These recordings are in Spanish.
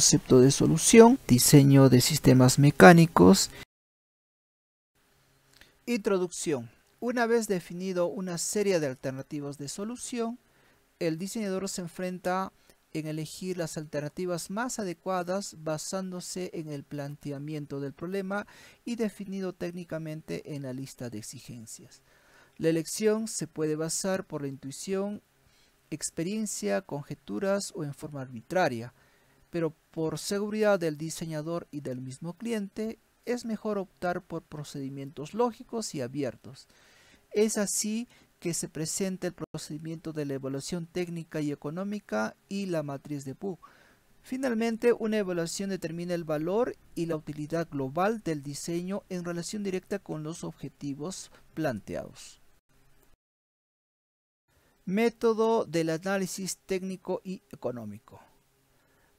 concepto de solución, diseño de sistemas mecánicos. Introducción. Una vez definido una serie de alternativas de solución, el diseñador se enfrenta en elegir las alternativas más adecuadas basándose en el planteamiento del problema y definido técnicamente en la lista de exigencias. La elección se puede basar por la intuición, experiencia, conjeturas o en forma arbitraria, pero por seguridad del diseñador y del mismo cliente, es mejor optar por procedimientos lógicos y abiertos. Es así que se presenta el procedimiento de la evaluación técnica y económica y la matriz de PU. Finalmente, una evaluación determina el valor y la utilidad global del diseño en relación directa con los objetivos planteados. Método del análisis técnico y económico.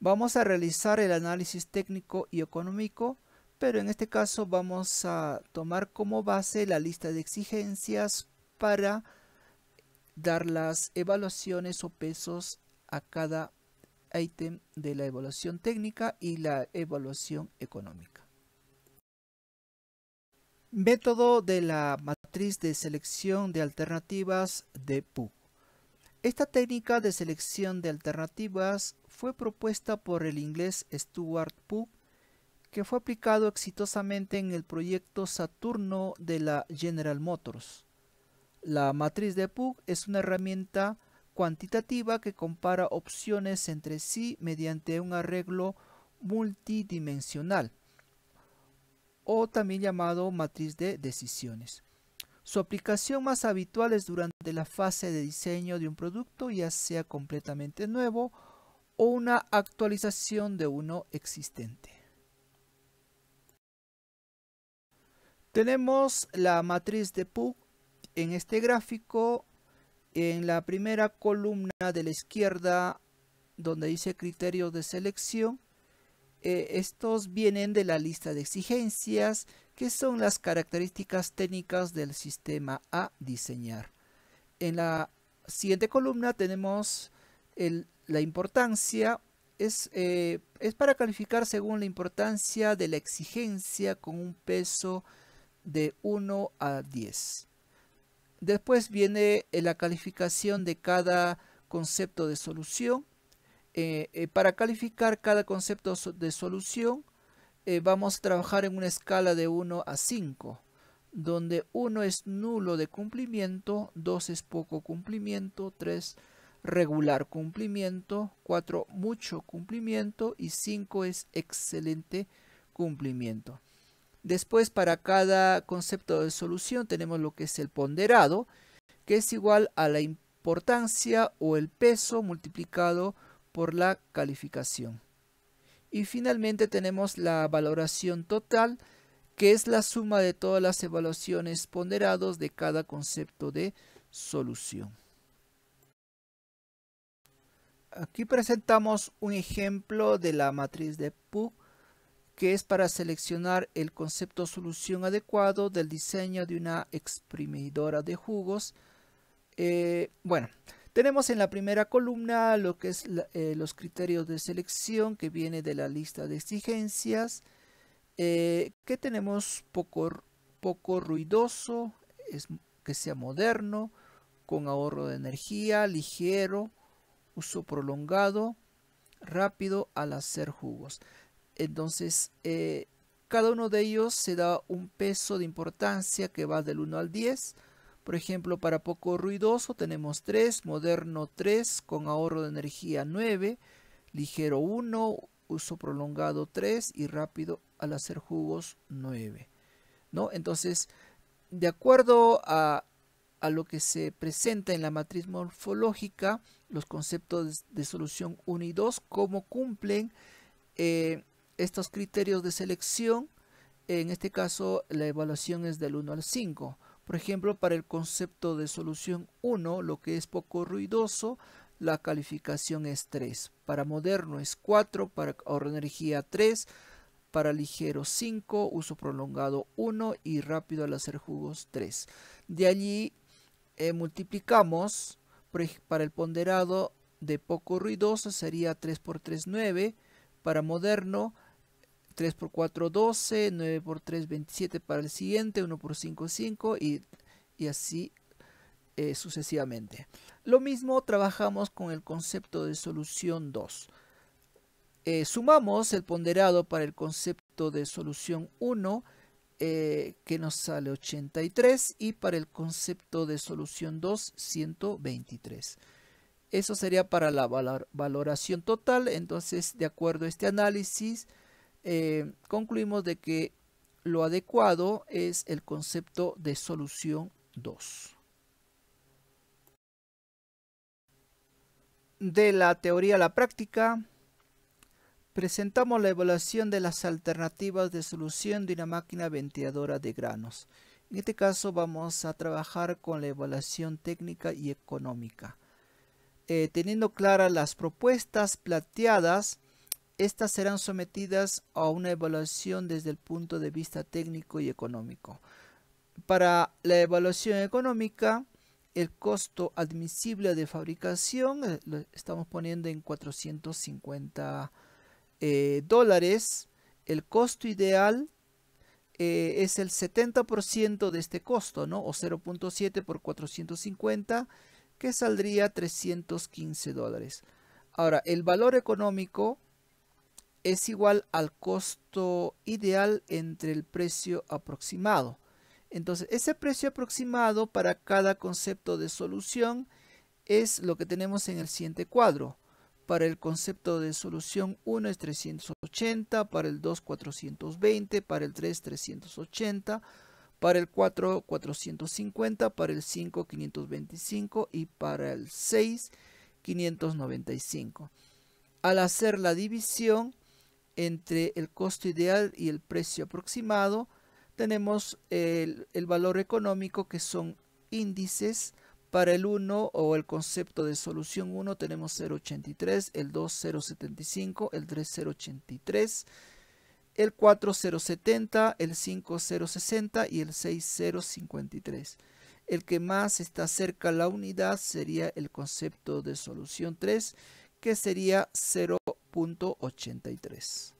Vamos a realizar el análisis técnico y económico, pero en este caso vamos a tomar como base la lista de exigencias para dar las evaluaciones o pesos a cada ítem de la evaluación técnica y la evaluación económica. Método de la matriz de selección de alternativas de PUC. Esta técnica de selección de alternativas fue propuesta por el inglés Stuart Pugh, que fue aplicado exitosamente en el proyecto Saturno de la General Motors. La matriz de Pugh es una herramienta cuantitativa que compara opciones entre sí mediante un arreglo multidimensional, o también llamado matriz de decisiones. Su aplicación más habitual es durante la fase de diseño de un producto, ya sea completamente nuevo o una actualización de uno existente. Tenemos la matriz de PUC en este gráfico. En la primera columna de la izquierda, donde dice criterios de selección, eh, estos vienen de la lista de exigencias, que son las características técnicas del sistema a diseñar. En la siguiente columna tenemos la importancia, es, eh, es para calificar según la importancia de la exigencia con un peso de 1 a 10. Después viene la calificación de cada concepto de solución eh, eh, para calificar cada concepto de solución, eh, vamos a trabajar en una escala de 1 a 5, donde 1 es nulo de cumplimiento, 2 es poco cumplimiento, 3 regular cumplimiento, 4 mucho cumplimiento y 5 es excelente cumplimiento. Después para cada concepto de solución tenemos lo que es el ponderado, que es igual a la importancia o el peso multiplicado por por la calificación. Y finalmente tenemos la valoración total, que es la suma de todas las evaluaciones ponderados de cada concepto de solución. Aquí presentamos un ejemplo de la matriz de PUC que es para seleccionar el concepto solución adecuado del diseño de una exprimidora de jugos. Eh, bueno, tenemos en la primera columna lo que es eh, los criterios de selección que viene de la lista de exigencias, eh, que tenemos poco, ruidoso, que sea moderno, con ahorro de energía, ligero, uso prolongado, rápido al hacer jugos. Entonces, eh, cada uno de ellos se da un peso de importancia que va del 1 al 10. Por ejemplo, para poco ruidoso tenemos 3, moderno 3, con ahorro de energía 9, ligero 1, uso prolongado 3 y rápido al hacer jugos 9. ¿no? Entonces, de acuerdo a, lo que se presenta en la matriz morfológica, los conceptos de solución 1 y 2, cómo cumplen eh, estos criterios de selección. En este caso, la evaluación es del 1 al 5. Por ejemplo, para el concepto de solución 1, lo que es poco ruidoso, la calificación es 3. Para moderno es 4, para ahorro energía 3, para ligero 5, uso prolongado 1 y rápido al hacer jugos 3. De allí eh, multiplicamos para el ponderado de poco ruidoso sería 3 por 3, 9. Para moderno 3 por 4, 12, 9 por 3, 27 para el siguiente, 1 por 5, 5 y, así eh, sucesivamente. Lo mismo trabajamos con el concepto de solución 2. Eh, sumamos el ponderado para el concepto de solución 1 eh, que nos sale 83 y para el concepto de solución 2 123. Eso sería para la valoración total. Entonces, de acuerdo a este análisis, eh, concluimos de que lo adecuado es el concepto de solución 2. De la teoría a la práctica, presentamos la evaluación de las alternativas de solución de una máquina ventiladora de granos. En este caso vamos a trabajar con la evaluación técnica y económica. Eh, teniendo claras las propuestas planteadas, estas serán sometidas a una evaluación desde el punto de vista técnico y económico. Para la evaluación económica, el costo admisible de fabricación eh, lo estamos poniendo en 450 eh, dólares. El costo ideal eh, es el 70% de este costo, ¿no? O 0.7 por 450, que saldría 315 dólares. Ahora, el valor económico es igual al costo ideal entre el precio aproximado. Entonces, ese precio aproximado para cada concepto de solución es lo que tenemos en el siguiente cuadro. Para el concepto de solución 1 es 380, para el 2 420, para el 3 380, para el 4 450, para el 5 525 y para el 6 595. Al hacer la división entre el costo ideal y el precio aproximado, tenemos el, valor económico que son índices para el 1 o el concepto de solución 1 tenemos 0.83, el 2.075, el 3.083, el 4.070, el 5.060 y el 6.053. El que más está cerca a la unidad sería el concepto de solución 3, que sería 0 83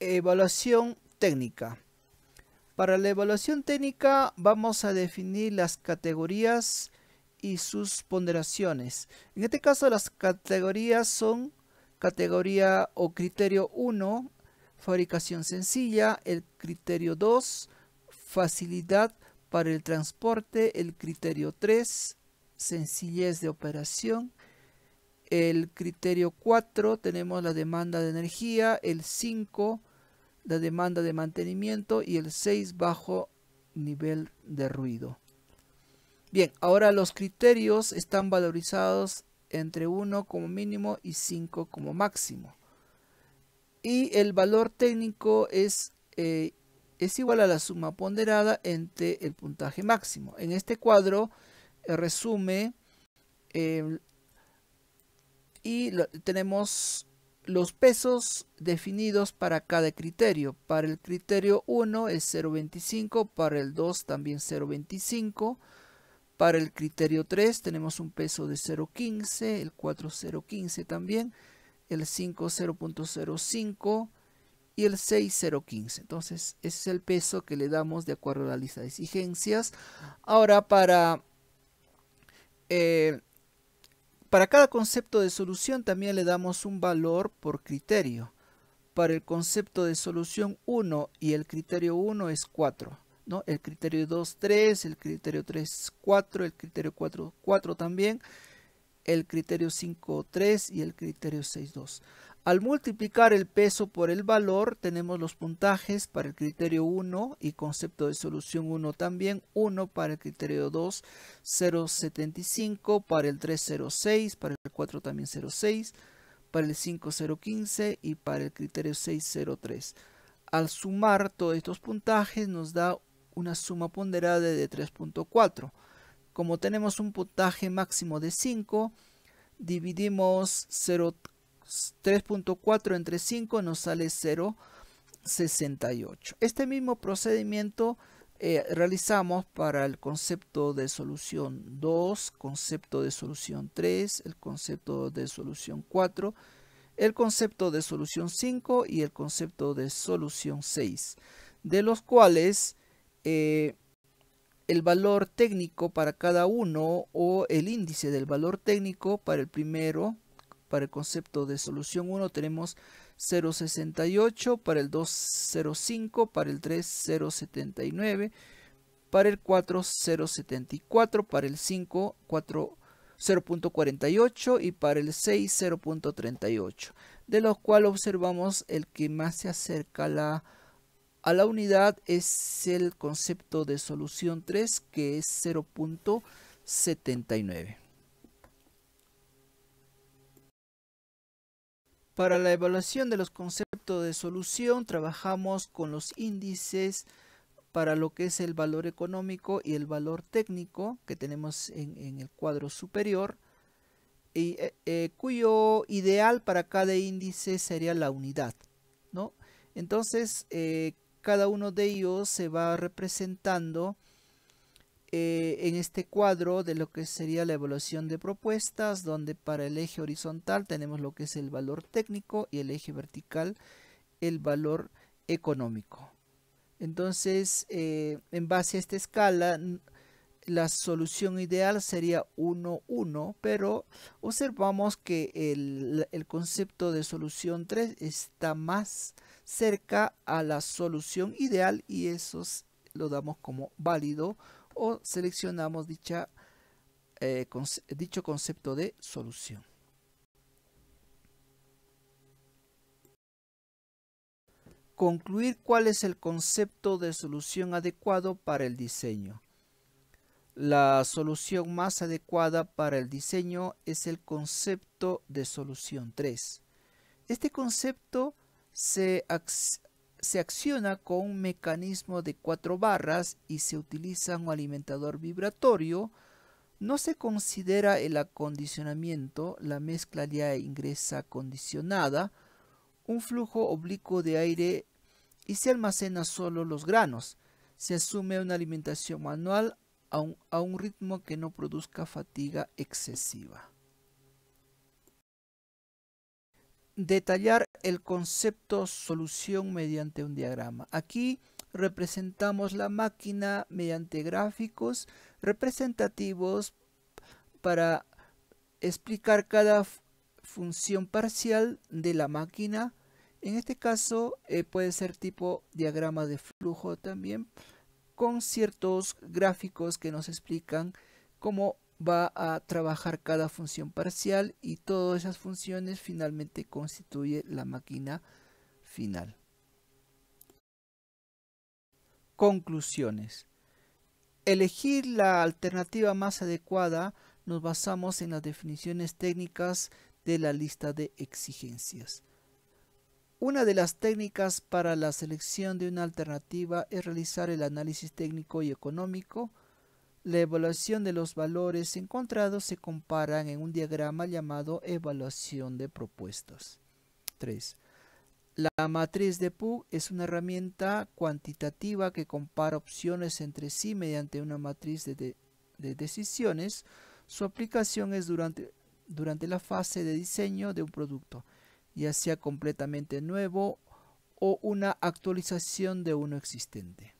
Evaluación técnica. Para la evaluación técnica vamos a definir las categorías y sus ponderaciones. En este caso las categorías son categoría o criterio 1, fabricación sencilla, el criterio 2, facilidad para el transporte, el criterio 3, sencillez de operación. El criterio 4 tenemos la demanda de energía, el 5 la demanda de mantenimiento y el 6 bajo nivel de ruido. Bien, ahora los criterios están valorizados entre 1 como mínimo y 5 como máximo. Y el valor técnico es, eh, es igual a la suma ponderada entre el puntaje máximo. En este cuadro resume. Em, y tenemos los pesos definidos para cada criterio. Para el criterio 1 es 0.25, para el 2 también 0.25. Para el criterio 3 tenemos un peso de 0.15, el 40.15 también, el 5 0.05 y el 60.15 Entonces ese es el peso que le damos de acuerdo a la lista de exigencias. Ahora para eh, para cada concepto de solución también le damos un valor por criterio. Para el concepto de solución 1 y el criterio 1 es 4. ¿no? El criterio 2, 3, el criterio 3, 4, el criterio 4, 4 también, el criterio 5, 3 y el criterio 6, 2. Al multiplicar el peso por el valor, tenemos los puntajes para el criterio 1 y concepto de solución 1 también, 1 para el criterio 2, 0.75, para el 3, 0.6, para el 4 también 0.6, para el 5, 0.15 y para el criterio 6, 0.3. Al sumar todos estos puntajes nos da una suma ponderada de 3.4. Como tenemos un puntaje máximo de 5, dividimos 0.4 3.4 entre 5 nos sale 0.68. Este mismo procedimiento eh, realizamos para el concepto de solución 2, concepto de solución 3, el concepto de solución 4, el concepto de solución 5 y el concepto de solución 6, de los cuales eh, el valor técnico para cada uno o el índice del valor técnico para el primero, para el concepto de solución 1 tenemos 0.68, para el 2.05, para el 3 0.79, para el 4 para el 5 0.48 y para el 6 0.38, de los cuales observamos el que más se acerca a la, a la unidad es el concepto de solución 3 que es 0.79. Para la evaluación de los conceptos de solución trabajamos con los índices para lo que es el valor económico y el valor técnico que tenemos en, el cuadro superior, y, eh, eh, cuyo ideal para cada índice sería la unidad. ¿no? Entonces, eh, cada uno de ellos se va representando eh, en este cuadro de lo que sería la evaluación de propuestas, donde para el eje horizontal tenemos lo que es el valor técnico y el eje vertical el valor económico. Entonces, eh, en base a esta escala, la solución ideal sería 1-1, pero observamos que el, el, concepto de solución 3 está más cerca a la solución ideal y eso lo damos como válido o seleccionamos dicha, eh, dicho concepto de solución. Concluir cuál es el concepto de solución adecuado para el diseño. La solución más adecuada para el diseño es el concepto de solución 3. Este concepto se se acciona con un mecanismo de cuatro barras y se utiliza un alimentador vibratorio, no se considera el acondicionamiento, la mezcla ya ingresa acondicionada, un flujo oblicuo de aire y se almacena solo los granos. Se asume una alimentación manual a un ritmo que no produzca fatiga excesiva. detallar el concepto solución mediante un diagrama. Aquí representamos la máquina mediante gráficos representativos para explicar cada función parcial de la máquina. En este caso eh, puede ser tipo diagrama de flujo también con ciertos gráficos que nos explican cómo va a trabajar cada función parcial y todas esas funciones finalmente constituye la máquina final. Conclusiones. Elegir la alternativa más adecuada nos basamos en las definiciones técnicas de la lista de exigencias. Una de las técnicas para la selección de una alternativa es realizar el análisis técnico y económico, la evaluación de los valores encontrados se comparan en un diagrama llamado evaluación de propuestas. 3. La matriz de PUG es una herramienta cuantitativa que compara opciones entre sí mediante una matriz de, de decisiones. Su aplicación es durante, durante la fase de diseño de un producto, ya sea completamente nuevo o una actualización de uno existente.